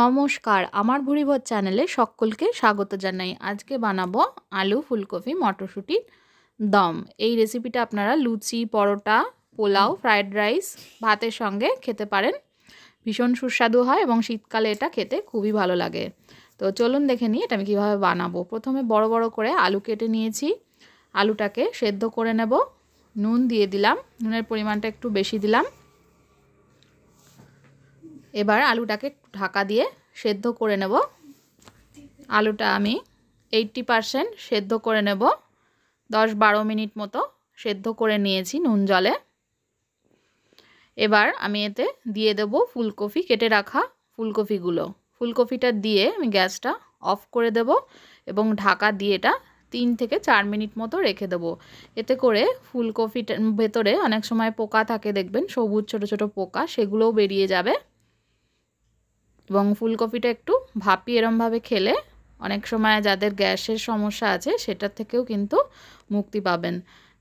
নমস্কার আমার ভুরিভোজ চ্যানেলে সকলকে স্বাগত জানাই আজকে বানাবো আলু ফুলকপি মটরশুঁটির দম এই রেসিপিটা আপনারা লুচি পরোটা পোলাও ফ্রায়েড রাইস ভাতের সঙ্গে খেতে পারেন ভীষণ সুস্বাদু হয় এবং শীতকালে এটা খেতে খুবই ভালো লাগে তো চলুন দেখে নিই এটা আমি কীভাবে বানাবো প্রথমে বড় বড় করে আলু কেটে নিয়েছি আলুটাকে সেদ্ধ করে নেব নুন দিয়ে দিলাম নুনের পরিমাণটা একটু বেশি দিলাম এবার আলুটাকে ঢাকা দিয়ে সেদ্ধ করে নেব আলুটা আমি এইটটি পারসেন্ট সেদ্ধ করে নেব দশ বারো মিনিট মতো সেদ্ধ করে নিয়েছি নুন জলে এবার আমি এতে দিয়ে দেব ফুলকপি কেটে রাখা ফুলকপিগুলো ফুলকপিটা দিয়ে আমি গ্যাসটা অফ করে দেব এবং ঢাকা দিয়ে এটা তিন থেকে চার মিনিট মতো রেখে দেবো এতে করে ফুলকপিটা ভেতরে অনেক সময় পোকা থাকে দেখবেন সবুজ ছোট ছোট পোকা সেগুলোও বেরিয়ে যাবে এবং ফুলকপিটা একটু ভাপি এরমভাবে খেলে অনেক সময় যাদের গ্যাসের সমস্যা আছে সেটার থেকেও কিন্তু মুক্তি পাবেন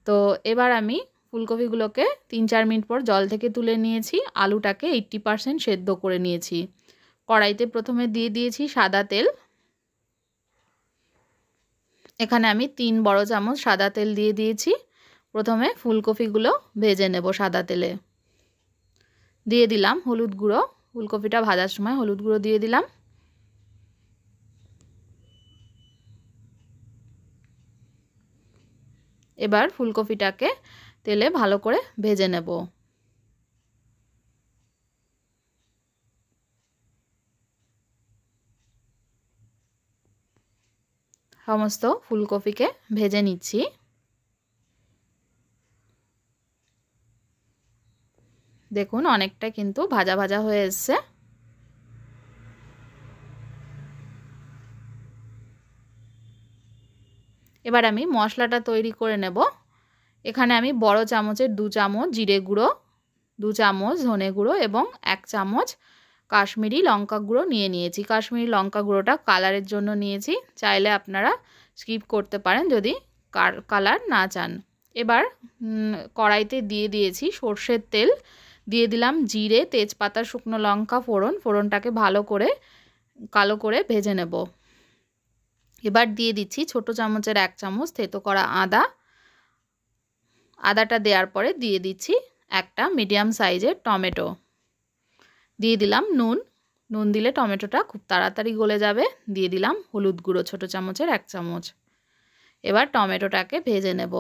তো এবার আমি ফুলকপিগুলোকে তিন চার মিনিট পর জল থেকে তুলে নিয়েছি আলুটাকে এইট্টি পারসেন্ট সেদ্ধ করে নিয়েছি কড়াইতে প্রথমে দিয়ে দিয়েছি সাদা তেল এখানে আমি তিন বড় চামচ সাদা তেল দিয়ে দিয়েছি প্রথমে ফুলকপিগুলো ভেজে নেব সাদা তেলে দিয়ে দিলাম হলুদ গুঁড়ো ফুলকপিটা ভাজার সময় হলুদ গুঁড়ো দিয়ে দিলাম এবার ফুলকপিটাকে তেলে ভালো করে ভেজে নেব সমস্ত ফুলকপিকে ভেজে নিচ্ছি দেখুন অনেকটা কিন্তু ভাজা ভাজা হয়ে এসছে এবার আমি মশলাটা তৈরি করে নেব এখানে আমি বড় চামচের দু চামচ জিরে গুঁড়ো দু চামচ ধনে গুঁড়ো এবং এক চামচ কাশ্মীরি লঙ্কা গুঁড়ো নিয়ে নিয়েছি কাশ্মীরি লঙ্কা গুঁড়োটা কালারের জন্য নিয়েছি চাইলে আপনারা স্কিপ করতে পারেন যদি কালার না চান এবার কড়াইতে দিয়ে দিয়েছি সর্ষের তেল দিয়ে দিলাম জিরে তেজপাতা শুকনো লঙ্কা ফোড়ন ফোড়নটাকে ভালো করে কালো করে ভেজে নেব এবার দিয়ে দিচ্ছি ছোট চামচের এক চামচ থেতো করা আদা আদাটা দেওয়ার পরে দিয়ে দিচ্ছি একটা মিডিয়াম সাইজের টমেটো দিয়ে দিলাম নুন নুন দিলে টমেটোটা খুব তাড়াতাড়ি গলে যাবে দিয়ে দিলাম হলুদ গুঁড়ো ছোটো চামচের এক চামচ এবার টমেটোটাকে ভেজে নেব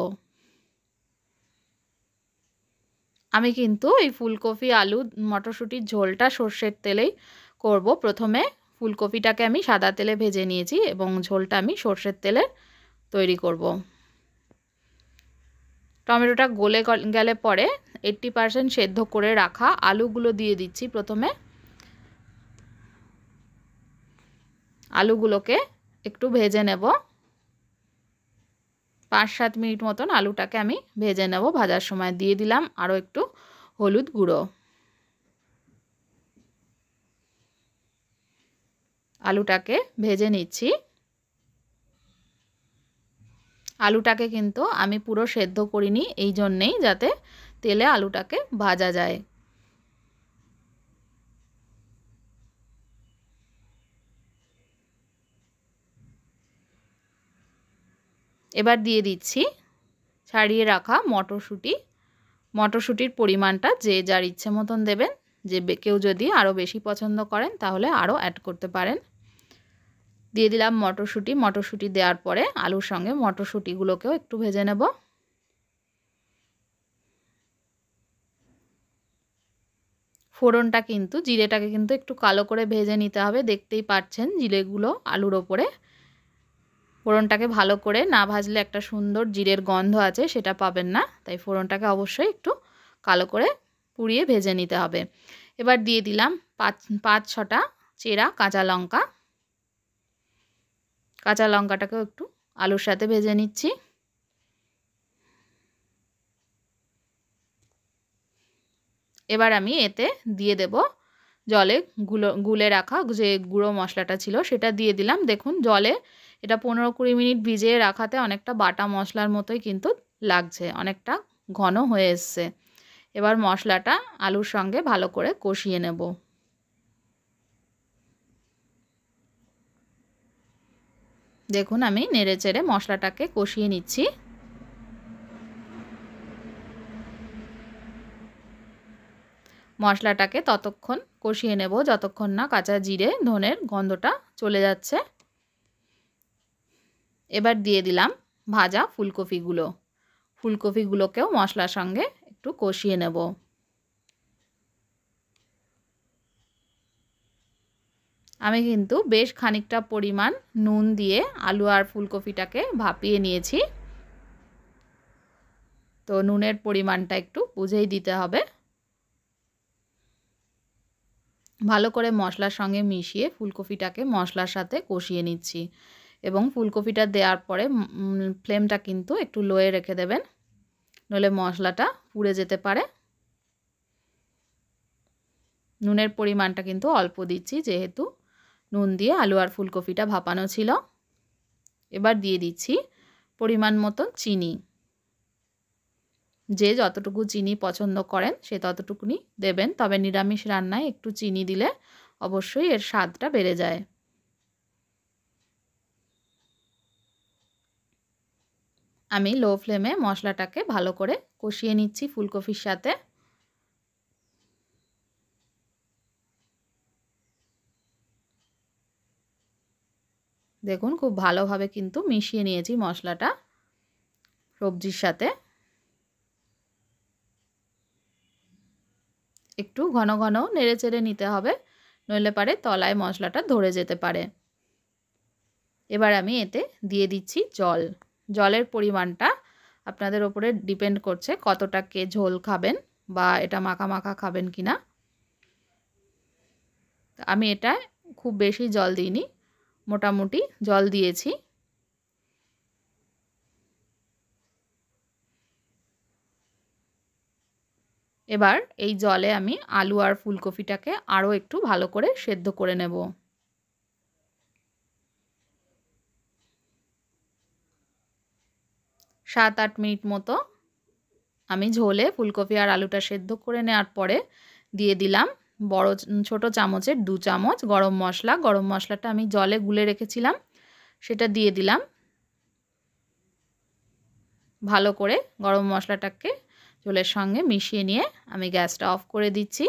আমি কিন্তু এই ফুলকপি আলু মটরশুঁটির ঝোলটা সর্ষের তেলেই করব প্রথমে ফুলকপিটাকে আমি সাদা তেলে ভেজে নিয়েছি এবং ঝোলটা আমি সর্ষের তেলে তৈরি করব। টমেটোটা গলে গেলে পরে এইটটি পারসেন্ট সেদ্ধ করে রাখা আলুগুলো দিয়ে দিচ্ছি প্রথমে আলুগুলোকে একটু ভেজে নেব পাঁচ সাত মিনিট মতন আলুটাকে আমি ভেজে নেব ভাজার সময় দিয়ে দিলাম আরও একটু হলুদ গুঁড়ো আলুটাকে ভেজে নিচ্ছি আলুটাকে কিন্তু আমি পুরো সেদ্ধ করিনি এই জন্যেই যাতে তেলে আলুটাকে ভাজা যায় এবার দিয়ে দিচ্ছি ছাড়িয়ে রাখা মটরশুঁটি মটরশুঁটির পরিমাণটা যে যার ইচ্ছে মতন দেবেন যে কেউ যদি আরও বেশি পছন্দ করেন তাহলে আরও অ্যাড করতে পারেন দিয়ে দিলাম মটরশুঁটি মটরশুঁটি দেওয়ার পরে আলুর সঙ্গে মটরশুঁটিগুলোকেও একটু ভেজে নেব ফোড়নটা কিন্তু জিরেটাকে কিন্তু একটু কালো করে ভেজে নিতে হবে দেখতেই পাচ্ছেন জিরেগুলো আলুর ওপরে ফোড়নটাকে ভালো করে না ভাজলে একটা সুন্দর জিরের গন্ধ আছে সেটা পাবেন না তাই ফোড়নটাকে অবশ্যই একটু কালো করে পুড়িয়ে ভেজে নিতে হবে এবার দিয়ে দিলাম পাঁচ পাঁচ ছটা চেরা কাঁচা লঙ্কা কাঁচা লঙ্কাটাকেও একটু আলুর সাথে ভেজে নিচ্ছি এবার আমি এতে দিয়ে দেব জলে গুলো গুলে রাখা যে গুঁড়ো মশলাটা ছিল সেটা দিয়ে দিলাম দেখুন জলে এটা পনেরো কুড়ি মিনিট ভিজিয়ে রাখাতে অনেকটা বাটা মশলার মতোই কিন্তু লাগছে অনেকটা ঘন হয়ে এসছে এবার মশলাটা আলুর সঙ্গে ভালো করে কষিয়ে নেব দেখুন আমি নেড়ে চেড়ে মশলাটাকে কষিয়ে নিচ্ছি মশলাটাকে ততক্ষণ কষিয়ে নেব যতক্ষণ না কাঁচা জিরে ধনের গন্ধটা চলে যাচ্ছে এবার দিয়ে দিলাম ভাজা ফুলকপিগুলো ফুলকপিগুলোকেও মশলার সঙ্গে একটু কষিয়ে নেব আমি কিন্তু বেশ খানিকটা পরিমাণ নুন দিয়ে আলু আর ফুলকপিটাকে ভাপিয়ে নিয়েছি তো নুনের পরিমাণটা একটু বুঝেই দিতে হবে ভালো করে মশলার সঙ্গে মিশিয়ে ফুলকপিটাকে মশলার সাথে কষিয়ে নিচ্ছি এবং ফুলকপিটা দেওয়ার পরে ফ্লেমটা কিন্তু একটু লোয়ে রেখে দেবেন নলে মশলাটা পুড়ে যেতে পারে নুনের পরিমাণটা কিন্তু অল্প দিচ্ছি যেহেতু নুন দিয়ে আলু আর ফুলকপিটা ভাপানো ছিল এবার দিয়ে দিচ্ছি পরিমাণ মতন চিনি যে যতটুকু চিনি পছন্দ করেন সে ততটুকুনি দেবেন তবে নিরামিষ রান্নায় একটু চিনি দিলে অবশ্যই এর স্বাদটা বেড়ে যায় আমি লো ফ্লেমে মশলাটাকে ভালো করে কষিয়ে নিচ্ছি ফুলকপির সাথে দেখুন খুব ভালোভাবে কিন্তু মিশিয়ে নিয়েছি মশলাটা সবজির সাথে একটু ঘন ঘন নেড়ে চেড়ে নিতে হবে নইলে পারে তলায় মশলাটা ধরে যেতে পারে এবার আমি এতে দিয়ে দিচ্ছি জল জলের পরিমাণটা আপনাদের ওপরে ডিপেন্ড করছে কতটা কে ঝোল খাবেন বা এটা মাখা মাখা খাবেন কি না আমি এটা খুব বেশি জল দিইনি মোটামুটি জল দিয়েছি এবার এই জলে আমি আলু আর ফুলকপিটাকে আরও একটু ভালো করে সেদ্ধ করে নেব সাত আট মিনিট মতো আমি ঝোলে ফুলকপি আর আলুটা সেদ্ধ করে নেওয়ার পরে দিয়ে দিলাম বড় ছোট চামচের দু চামচ গরম মশলা গরম মশলাটা আমি জলে গুলে রেখেছিলাম সেটা দিয়ে দিলাম ভালো করে গরম মশলাটাকে ঝোলের সঙ্গে মিশিয়ে নিয়ে আমি গ্যাসটা অফ করে দিচ্ছি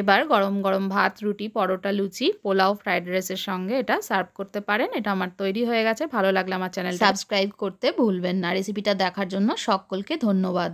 এবার গরম গরম ভাত রুটি পরোটা লুচি পোলাও ফ্রাইড রাইসের সঙ্গে এটা সার্ভ করতে পারেন এটা আমার তৈরি হয়ে গেছে ভালো লাগলে আমার চ্যানেল সাবস্ক্রাইব করতে ভুলবেন না রেসিপিটা দেখার জন্য সকলকে ধন্যবাদ